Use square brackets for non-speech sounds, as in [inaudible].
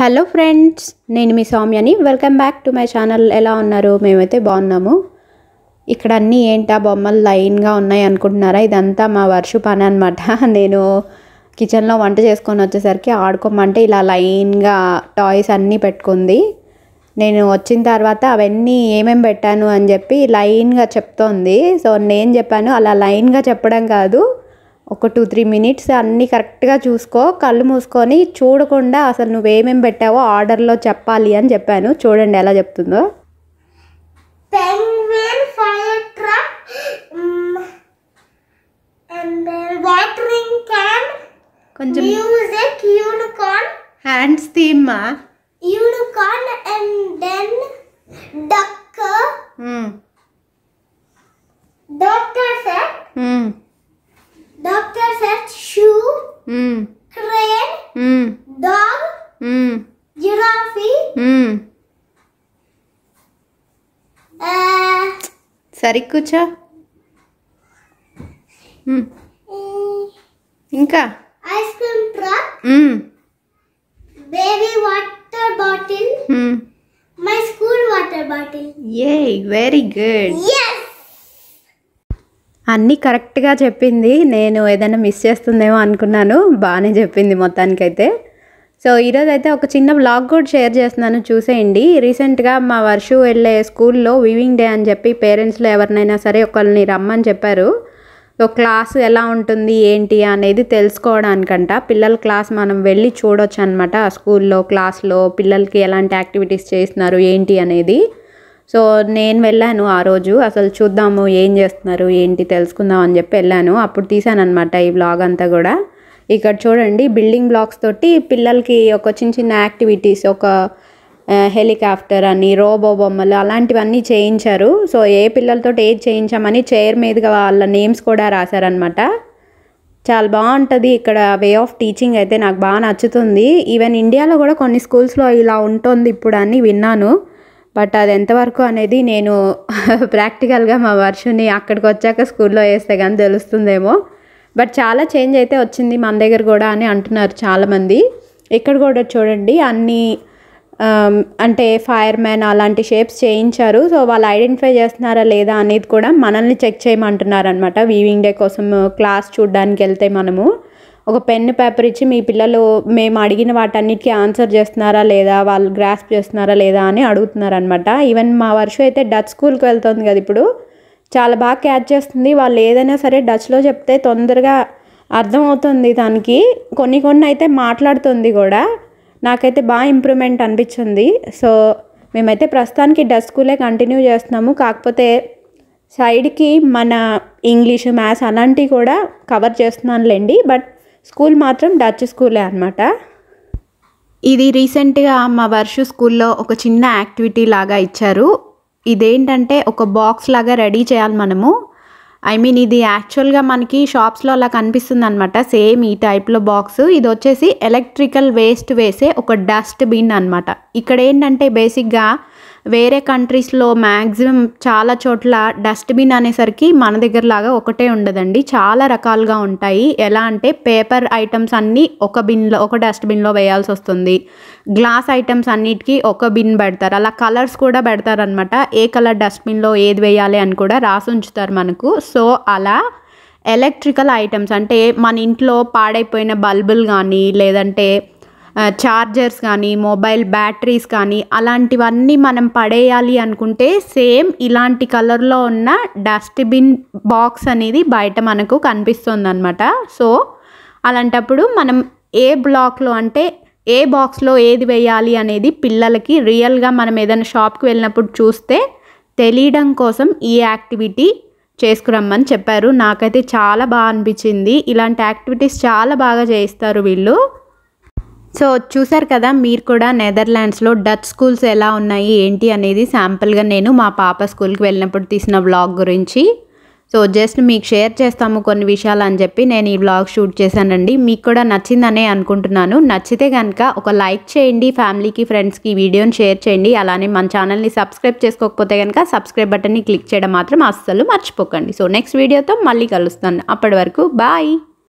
hello friends నేను మీ సౌమ్యని welcome back to my channel ఎలా ఉన్నారు మేమైతే బాగున్నాము ఇక్కడ అన్నీ ఏంటా బొమ్మలు లైన్గా ఉన్నాయి అనుకుంటున్నారా ఇదంతా మా వర్షు పని అనమాట [laughs] నేను కిచెన్లో వంట చేసుకొని వచ్చేసరికి ఆడుకోమంటే ఇలా లైన్గా టాయ్స్ అన్నీ పెట్టుకుంది నేను వచ్చిన తర్వాత అవన్నీ ఏమేమి పెట్టాను అని చెప్పి లైన్గా చెప్తోంది సో నేను చెప్పాను అలా లైన్గా చెప్పడం కాదు ఒక టూ త్రీ మినిట్స్ అన్నీ కరెక్ట్గా చూసుకో కళ్ళు మూసుకొని చూడకుండా అసలు నువ్వేమేమి పెట్టావో ఆర్డర్లో చెప్పాలి అని చెప్పాను చూడండి ఎలా చెప్తుందో mm, కొంచెం డాక్టర్ సార్ సరి కూర్చో ఇంకా ice cream truck baby water bottle my school water bottle a very good అన్నీ కరెక్ట్గా చెప్పింది నేను ఏదైనా మిస్ చేస్తుందేమో అనుకున్నాను బాగానే చెప్పింది మొత్తానికైతే సో ఈరోజు అయితే ఒక చిన్న బ్లాగ్ కూడా షేర్ చేస్తున్నాను చూసేయండి రీసెంట్గా మా వర్షు వెళ్ళే స్కూల్లో వీవింగ్ డే అని చెప్పి పేరెంట్స్లో ఎవరినైనా సరే ఒకరిని రమ్మని చెప్పారు ఒక క్లాస్ ఎలా ఉంటుంది ఏంటి అనేది తెలుసుకోవడానికంట పిల్లల క్లాస్ మనం వెళ్ళి చూడొచ్చు అనమాట ఆ స్కూల్లో క్లాస్లో పిల్లలకి ఎలాంటి యాక్టివిటీస్ చేస్తున్నారు ఏంటి అనేది సో నేను వెళ్ళాను ఆ రోజు అసలు చూద్దాము ఏం చేస్తున్నారు ఏంటి తెలుసుకుందాం అని చెప్పి వెళ్ళాను అప్పుడు తీసాను అనమాట ఈ వ్లాగ్ అంతా కూడా ఇక్కడ చూడండి బిల్డింగ్ బ్లాక్స్ తోటి పిల్లలకి ఒక చిన్న చిన్న యాక్టివిటీస్ ఒక హెలికాప్టర్ అని రోబో బొమ్మలు అలాంటివన్నీ చేయించారు సో ఏ పిల్లలతో ఏది చేయించామని చైర్ మీదుగా వాళ్ళ నేమ్స్ కూడా రాశారనమాట చాలా బాగుంటుంది ఇక్కడ వే ఆఫ్ టీచింగ్ అయితే నాకు బాగా నచ్చుతుంది ఈవెన్ ఇండియాలో కూడా కొన్ని స్కూల్స్లో ఇలా ఉంటుంది ఇప్పుడు అని విన్నాను బట్ అది ఎంతవరకు అనేది నేను ప్రాక్టికల్గా [laughs] మా వర్షుని అక్కడికి వచ్చాక స్కూల్లో వేస్తే కానీ తెలుస్తుందేమో బట్ చాలా చేంజ్ అయితే వచ్చింది మన దగ్గర కూడా అని అంటున్నారు చాలామంది ఇక్కడ కూడా చూడండి అన్నీ అంటే ఫైర్ మ్యాన్ అలాంటి షేప్స్ చేయించారు సో వాళ్ళు ఐడెంటిఫై చేస్తున్నారా లేదా అనేది కూడా మనల్ని చెక్ చేయమంటున్నారు అనమాట వీవింగ్ డే కోసం క్లాస్ చూడడానికి వెళ్తే మనము ఒక పెన్ను పేపర్ ఇచ్చి మీ పిల్లలు మేము అడిగిన వాటన్నిటికీ ఆన్సర్ చేస్తున్నారా లేదా వాళ్ళు గ్రాస్ప్ చేస్తున్నారా లేదా అని అడుగుతున్నారనమాట ఈవెన్ మా వర్షం అయితే డచ్ స్కూల్కి వెళ్తుంది కదా ఇప్పుడు చాలా బాగా క్యాచ్ చేస్తుంది వాళ్ళు ఏదైనా సరే డచ్లో చెప్తే తొందరగా అర్థమవుతుంది దానికి కొన్ని కొన్ని అయితే మాట్లాడుతుంది కూడా నాకైతే బాగా ఇంప్రూవ్మెంట్ అనిపించింది సో మేమైతే ప్రస్తుతానికి డచ్ స్కూలే కంటిన్యూ చేస్తున్నాము కాకపోతే సైడ్కి మన ఇంగ్లీష్ మ్యాథ్స్ అలాంటివి కూడా కవర్ చేస్తున్నానులేండి బట్ స్కూల్ మాత్రం డచ్ స్కూలే అనమాట ఇది రీసెంట్గా మా వర్షు స్కూల్లో ఒక చిన్న యాక్టివిటీ లాగా ఇచ్చారు ఇదేంటంటే ఒక బాక్స్ లాగా రెడీ చేయాలి మనము ఐ మీన్ ఇది యాక్చువల్గా మనకి షాప్స్లో అలా కనిపిస్తుంది అనమాట సేమ్ ఈ టైప్లో బాక్స్ ఇది వచ్చేసి ఎలక్ట్రికల్ వేస్ట్ వేసే ఒక డస్ట్ బిన్ అనమాట ఇక్కడ ఏంటంటే బేసిక్గా వేరే కంట్రీస్లో మ్యాక్సిమం చాలా చోట్ల డస్ట్బిన్ అనేసరికి మన దగ్గర లాగా ఒకటే ఉండదండి చాలా రకాలుగా ఉంటాయి ఎలా అంటే పేపర్ ఐటమ్స్ అన్నీ ఒక బిన్లో ఒక డస్ట్బిన్లో వేయాల్సి వస్తుంది గ్లాస్ ఐటమ్స్ అన్నిటికీ ఒక బిన్ పెడతారు అలా కలర్స్ కూడా పెడతారనమాట ఏ కలర్ డస్ట్బిన్లో ఏది వేయాలి అని కూడా రాసి ఉంచుతారు మనకు సో అలా ఎలక్ట్రికల్ ఐటమ్స్ అంటే మన ఇంట్లో పాడైపోయిన బల్బులు కానీ లేదంటే చార్జర్స్ కానీ మొబైల్ బ్యాటరీస్ కానీ అలాంటివన్నీ మనం పడేయాలి అనుకుంటే సేమ్ ఇలాంటి కలర్లో ఉన్న డస్ట్బిన్ బాక్స్ అనేది బయట మనకు కనిపిస్తుంది అనమాట సో అలాంటప్పుడు మనం ఏ బ్లాక్లో అంటే ఏ బాక్స్లో ఏది వేయాలి అనేది పిల్లలకి రియల్గా మనం ఏదైనా షాప్కి వెళ్ళినప్పుడు చూస్తే తెలియడం కోసం ఈ యాక్టివిటీ చేసుకురమ్మని చెప్పారు నాకైతే చాలా బాగా అనిపించింది ఇలాంటి యాక్టివిటీస్ చాలా బాగా చేయిస్తారు వీళ్ళు సో చూసారు కదా మీరు కూడా నెదర్లాండ్స్లో డచ్ స్కూల్స్ ఎలా ఉన్నాయి ఏంటి అనేది శాంపుల్గా నేను మా పాప స్కూల్కి వెళ్ళినప్పుడు తీసిన వ్లాగ్ గురించి సో జస్ట్ మీకు షేర్ చేస్తాము కొన్ని విషయాలు అని చెప్పి నేను ఈ వ్లాగ్ షూట్ చేశానండి మీకు కూడా నచ్చిందనే అనుకుంటున్నాను నచ్చితే కనుక ఒక లైక్ చేయండి ఫ్యామిలీకి ఫ్రెండ్స్కి వీడియోని షేర్ చేయండి అలానే మన ఛానల్ని సబ్స్క్రైబ్ చేసుకోకపోతే కనుక సబ్స్క్రైబ్ బటన్ని క్లిక్ చేయడం మాత్రం అస్సలు మర్చిపోకండి సో నెక్స్ట్ వీడియోతో మళ్ళీ కలుస్తాను అప్పటి వరకు బాయ్